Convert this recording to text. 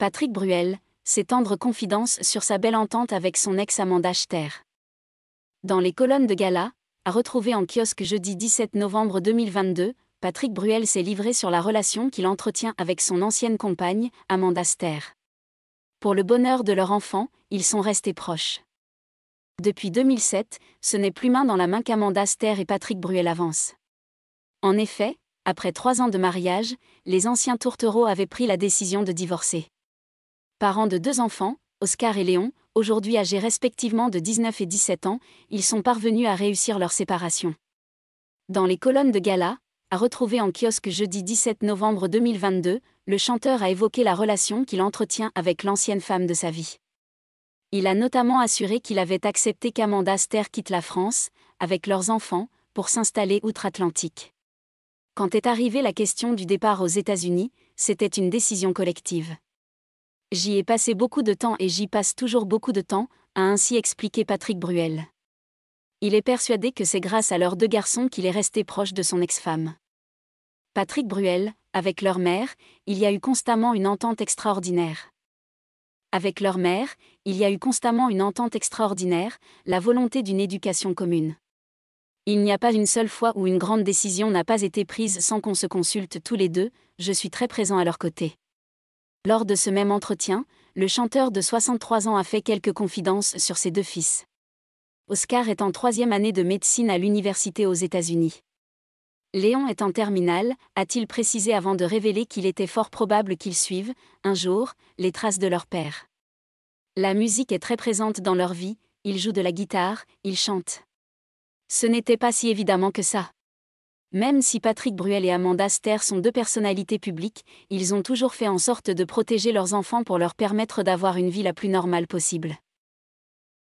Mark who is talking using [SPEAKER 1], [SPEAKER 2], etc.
[SPEAKER 1] Patrick Bruel, ses tendres confidences sur sa belle entente avec son ex-Amanda Ster. Dans les colonnes de Gala, à retrouver en kiosque jeudi 17 novembre 2022, Patrick Bruel s'est livré sur la relation qu'il entretient avec son ancienne compagne, Amanda Ster. Pour le bonheur de leur enfant, ils sont restés proches. Depuis 2007, ce n'est plus main dans la main qu'Amanda Ster et Patrick Bruel avancent. En effet, après trois ans de mariage, les anciens tourtereaux avaient pris la décision de divorcer parents de deux enfants, Oscar et Léon, aujourd'hui âgés respectivement de 19 et 17 ans, ils sont parvenus à réussir leur séparation. Dans les colonnes de Gala, à retrouver en kiosque jeudi 17 novembre 2022, le chanteur a évoqué la relation qu'il entretient avec l'ancienne femme de sa vie. Il a notamment assuré qu'il avait accepté qu'Amanda Ster quitte la France, avec leurs enfants, pour s'installer outre-Atlantique. Quand est arrivée la question du départ aux États-Unis, c'était une décision collective. J'y ai passé beaucoup de temps et j'y passe toujours beaucoup de temps, a ainsi expliqué Patrick Bruel. Il est persuadé que c'est grâce à leurs deux garçons qu'il est resté proche de son ex-femme. Patrick Bruel, avec leur mère, il y a eu constamment une entente extraordinaire. Avec leur mère, il y a eu constamment une entente extraordinaire, la volonté d'une éducation commune. Il n'y a pas une seule fois où une grande décision n'a pas été prise sans qu'on se consulte tous les deux, je suis très présent à leur côté. Lors de ce même entretien, le chanteur de 63 ans a fait quelques confidences sur ses deux fils. Oscar est en troisième année de médecine à l'université aux États-Unis. Léon est en terminale, a-t-il précisé avant de révéler qu'il était fort probable qu'ils suivent, un jour, les traces de leur père. La musique est très présente dans leur vie, ils jouent de la guitare, ils chantent. Ce n'était pas si évidemment que ça. Même si Patrick Bruel et Amanda Ster sont deux personnalités publiques, ils ont toujours fait en sorte de protéger leurs enfants pour leur permettre d'avoir une vie la plus normale possible.